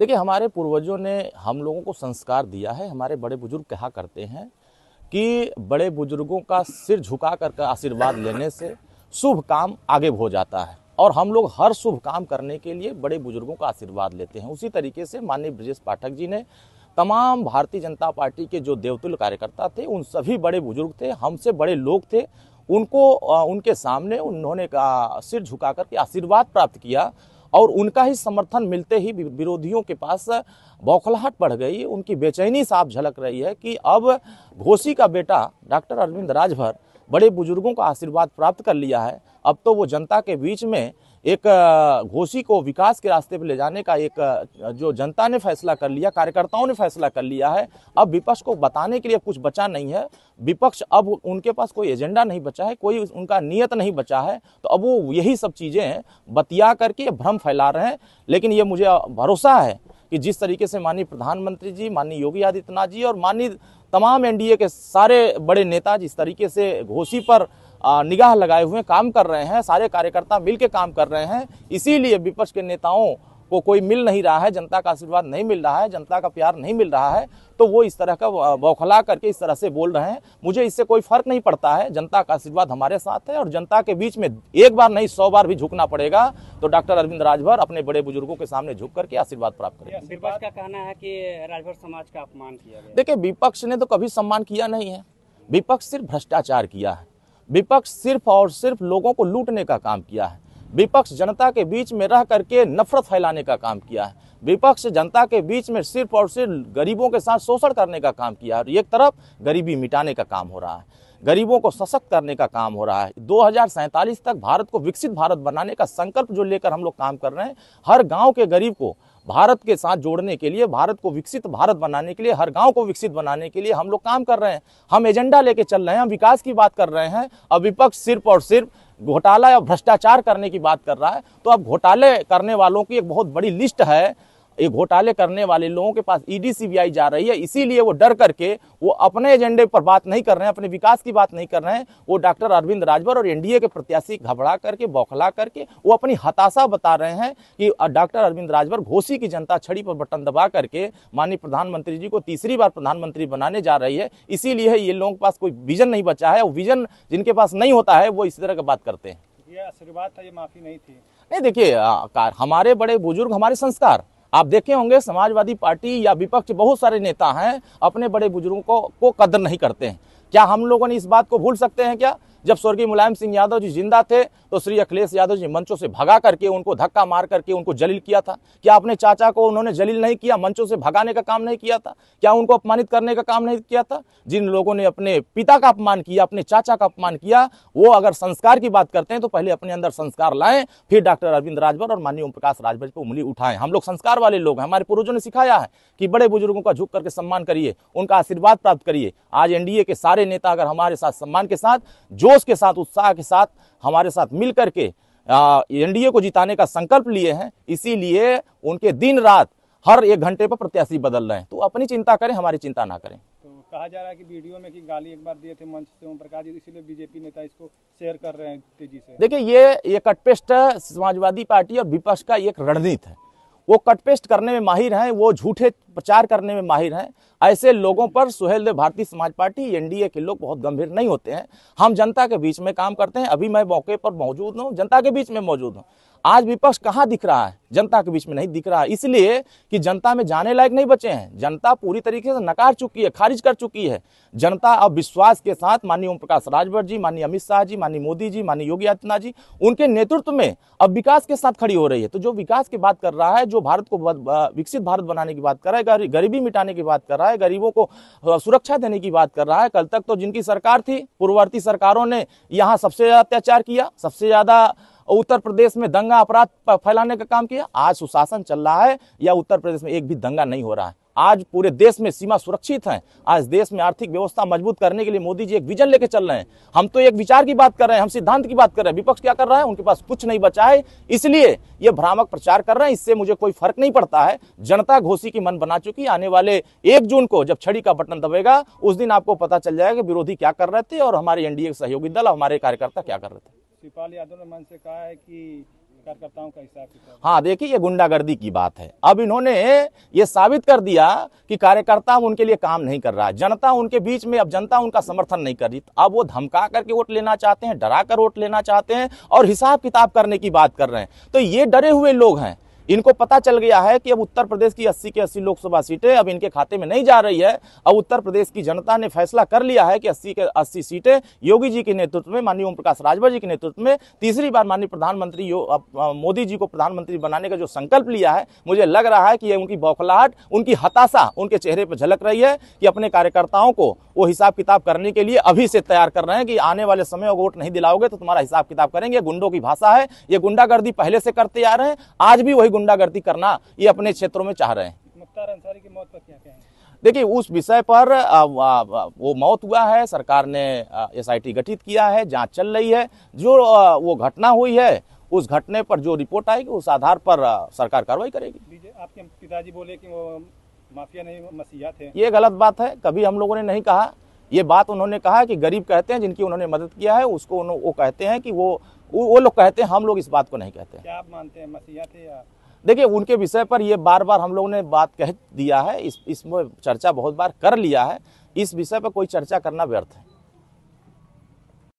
देखिए हमारे पूर्वजों ने हम लोगों को संस्कार दिया है हमारे बड़े बुजुर्ग कहा करते हैं कि बड़े बुजुर्गों का सिर झुका कर आशीर्वाद लेने से शुभ काम आगे हो जाता है और हम लोग हर शुभ काम करने के लिए बड़े बुजुर्गों का आशीर्वाद लेते हैं उसी तरीके से माननीय ब्रजेश पाठक जी ने तमाम भारतीय जनता पार्टी के जो देवतुल कार्यकर्ता थे उन सभी बड़े बुजुर्ग थे हमसे बड़े लोग थे उनको उनके सामने उन्होंने का सिर झुका करके आशीर्वाद प्राप्त किया और उनका ही समर्थन मिलते ही विरोधियों के पास बौखलाहट बढ़ गई उनकी बेचैनी साफ झलक रही है कि अब घोसी का बेटा डॉक्टर अरविंद राजभर बड़े बुजुर्गों का आशीर्वाद प्राप्त कर लिया है अब तो वो जनता के बीच में एक घोषी को विकास के रास्ते पर ले जाने का एक जो जनता ने फैसला कर लिया कार्यकर्ताओं ने फैसला कर लिया है अब विपक्ष को बताने के लिए कुछ बचा नहीं है विपक्ष अब उनके पास कोई एजेंडा नहीं बचा है कोई उनका नियत नहीं बचा है तो अब वो यही सब चीज़ें हैं बतिया करके भ्रम फैला रहे हैं लेकिन ये मुझे भरोसा है कि जिस तरीके से माननीय प्रधानमंत्री जी माननीय योगी आदित्यनाथ जी और माननीय तमाम एनडीए के सारे बड़े नेता जिस तरीके से घोषी पर निगाह लगाए हुए काम कर रहे हैं सारे कार्यकर्ता मिल के काम कर रहे हैं इसीलिए विपक्ष के नेताओं को कोई मिल नहीं रहा है जनता का आशीर्वाद नहीं मिल रहा है जनता का प्यार नहीं मिल रहा है तो वो इस तरह का बौखला करके इस तरह से बोल रहे हैं मुझे इससे कोई फर्क नहीं पड़ता है जनता का आशीर्वाद हमारे साथ है और जनता के बीच में एक बार नहीं सौ बार भी झुकना पड़ेगा तो डॉक्टर अरविंद राजभर अपने बड़े बुजुर्गों के सामने झुक करके आशीर्वाद प्राप्त करेंगे विपक्ष का कहना है कि राजभर समाज का अपमान किया देखिये विपक्ष ने तो कभी सम्मान किया नहीं है विपक्ष सिर्फ भ्रष्टाचार किया है विपक्ष सिर्फ और सिर्फ लोगों को लूटने का काम किया है विपक्ष जनता के बीच में रह करके नफरत फैलाने का काम किया है विपक्ष जनता के बीच में सिर्फ और सिर्फ गरीबों के साथ शोषण करने का काम किया है और एक तरफ गरीबी मिटाने का काम हो रहा है गरीबों को सशक्त करने का काम हो रहा है दो तक भारत को विकसित भारत बनाने का संकल्प जो लेकर हम लोग काम कर रहे हैं हर गांव के गरीब को भारत के साथ जोड़ने के लिए भारत को विकसित भारत बनाने के लिए हर गांव को विकसित बनाने के लिए हम लोग काम कर रहे हैं हम एजेंडा लेके चल रहे हैं हम विकास की बात कर रहे हैं अब विपक्ष सिर्फ और सिर्फ घोटाला या भ्रष्टाचार करने की बात कर रहा है तो अब घोटाले करने वालों की एक बहुत बड़ी लिस्ट है ये घोटाले करने वाले लोगों के पास ईडी e सीबीआई जा रही है इसीलिए वो डर करके वो अपने एजेंडे पर बात नहीं कर रहे हैं अपने विकास की बात नहीं कर रहे हैं वो डॉक्टर अरविंद राजभर और एनडीए के प्रत्याशी घबरा करके बौखला करके वो अपनी हताशा बता रहे हैं कि डॉक्टर अरविंद राजभर घोसी की जनता छड़ी पर बटन दबा करके माननीय प्रधानमंत्री जी को तीसरी बार प्रधानमंत्री बनाने जा रही है इसीलिए ये लोगों के पास कोई विजन नहीं बचा है वो विजन जिनके पास नहीं होता है वो इसी तरह की बात करते हैं ये आशीर्वाद था ये माफी नहीं थी नहीं देखिए हमारे बड़े बुजुर्ग हमारे संस्कार आप देखे होंगे समाजवादी पार्टी या विपक्ष बहुत सारे नेता हैं अपने बड़े बुजुर्गों को, को कदर नहीं करते हैं क्या हम लोगों ने इस बात को भूल सकते हैं क्या जब स्वर्गीय मुलायम सिंह यादव जी जिंदा थे तो श्री अखिलेश यादव जी मंचों से भगा करके उनको धक्का मार करके उनको जलील किया था क्या अपने चाचा को उन्होंने जलील नहीं किया मंचों से भगाने का काम नहीं किया था क्या उनको अपमानित करने का काम नहीं किया था जिन लोगों ने अपने पिता का अपमान किया अपने चाचा का अपमान किया वो अगर संस्कार की बात करते हैं तो पहले अपने अंदर संस्कार लाएं फिर डॉक्टर अरविंद राजभर और माननीय ओम प्रकाश राजभर पर उंगली उठाएं हम लोग संस्कार वाले लोग हैं हमारे पूर्वजों ने सिखाया है कि बड़े बुजुर्गों का झुक करके सम्मान करिए उनका आशीर्वाद प्राप्त करिए आज एनडीए के सारे सारे नेता अगर हमारे साथ सम्मान के साथ जोश के साथ उत्साह के साथ हमारे साथ मिल करके एनडीए को जिताने का संकल्प लिए हैं इसीलिए उनके दिन रात हर एक घंटे पर प्रत्याशी बदल रहे हैं तो अपनी चिंता करें हमारी चिंता ना करें तो कहा जा रहा है कि वीडियो में कि गाली एक बार दिए थे मंच से ओम प्रकाश जी इसीलिए बीजेपी नेता इसको शेयर कर रहे हैं तेजी से देखिए ये ये कटपेस्ट समाजवादी पार्टी और विपक्ष का एक रणनीति है वो कटपेस्ट करने में माहिर हैं वो झूठे प्रचार करने में माहिर हैं ऐसे लोगों पर सुहेल देव भारतीय समाज पार्टी एनडीए के लोग बहुत गंभीर नहीं होते हैं हम जनता के बीच में काम करते हैं अभी मैं मौके पर मौजूद हूँ जनता के बीच में मौजूद हूँ आज विपक्ष कहाँ दिख रहा है जनता के बीच में नहीं दिख रहा है इसलिए कि जनता में जाने लायक नहीं बचे हैं जनता पूरी तरीके से नकार चुकी है खारिज कर चुकी है जनता अब विश्वास के साथ माननीय ओम प्रकाश राजभर जी माननीय अमित शाह जी माननीय मोदी जी माननीय योगी आदित्यनाथ जी उनके नेतृत्व में अब विकास के साथ खड़ी हो रही है तो जो विकास की बात कर रहा है जो भारत को विकसित भारत बनाने की बात कर रहा है गरीबी मिटाने की बात कर रहा है गरीबों को सुरक्षा देने की बात कर रहा है कल तक तो जिनकी सरकार थी पूर्ववर्ती सरकारों ने यहाँ सबसे ज्यादा अत्याचार किया सबसे ज्यादा और उत्तर प्रदेश में दंगा अपराध फैलाने का काम किया आज सुशासन चल रहा है या उत्तर प्रदेश में एक भी दंगा नहीं हो रहा है आज पूरे देश में सीमा सुरक्षित है आज देश में आर्थिक व्यवस्था मजबूत करने के लिए मोदी जी एक विजन लेके चल रहे हैं हम तो एक विचार की बात कर रहे हैं हम सिद्धांत की बात कर रहे हैं विपक्ष क्या कर रहा है उनके पास कुछ नहीं बचा है इसलिए ये भ्रामक प्रचार कर रहे हैं इससे मुझे कोई फर्क नहीं पड़ता है जनता घोषी की मन बना चुकी आने वाले एक जून को जब छड़ी का बटन दबेगा उस दिन आपको पता चल जाएगा विरोधी क्या कर रहे थे और हमारे एनडीए सहयोगी दल हमारे कार्यकर्ता क्या कर रहे थे शिवपाल यादव ने मन से कहा है कि कार्यकर्ताओं का हिसाब हाँ देखिए ये गुंडागर्दी की बात है अब इन्होंने ये साबित कर दिया कि कार्यकर्ता उनके लिए काम नहीं कर रहा है जनता उनके बीच में अब जनता उनका समर्थन नहीं कर रही अब वो धमका करके वोट लेना चाहते हैं डरा कर वोट लेना चाहते हैं और हिसाब किताब करने की बात कर रहे हैं तो ये डरे हुए लोग हैं इनको पता चल गया है कि अब उत्तर प्रदेश की 80 के 80 लोकसभा सीटें अब इनके खाते में नहीं जा रही है अब उत्तर प्रदेश की जनता ने फैसला कर लिया है कि 80 के 80 सीटें योगी जी के नेतृत्व में माननीय ओम प्रकाश राजभर जी के नेतृत्व में तीसरी बार माननीय प्रधानमंत्री मोदी जी को प्रधानमंत्री बनाने का जो संकल्प लिया है मुझे लग रहा है कि ये उनकी बौखलाहट उनकी हताशा उनके चेहरे पर झलक रही है कि अपने कार्यकर्ताओं को वो हिसाब किताब करने के लिए अभी से तैयार कर रहे हैं कि आने वाले समय वोट नहीं दिलाओगे तो तुम्हारा हिसाब किताब करेंगे गुंडों की भाषा है ये गुंडागर्दी पहले से करते आ रहे हैं आज भी वही गुंडागर्दी करना ये अपने क्षेत्रों में चाह रहे हैं मुख्तार अंसारी की मौत पर क्या कहेंगे देखिए उस विषय पर वो मौत हुआ है सरकार ने एसआईटी गठित किया है जांच चल रही है जो वो घटना हुई है उस घटने पर जो रिपोर्ट आएगी उस आधार पर सरकार कार्रवाई करेगी आपके पिताजी बोले कि वो माफिया नहीं मसीहा थे ये गलत बात है कभी हम लोगों ने नहीं कहा ये बात उन्होंने कहा कि गरीब कहते हैं जिनकी उन्होंने मदद किया है उसको वो कहते हैं कि वो वो लोग कहते हैं हम लोग इस बात को नहीं कहते क्या आप मानते हैं मसीहा थे या देखिए उनके विषय पर ये बार बार हम लोगों ने बात कह दिया है इस इसमें चर्चा बहुत बार कर लिया है इस विषय पर कोई चर्चा करना व्यर्थ है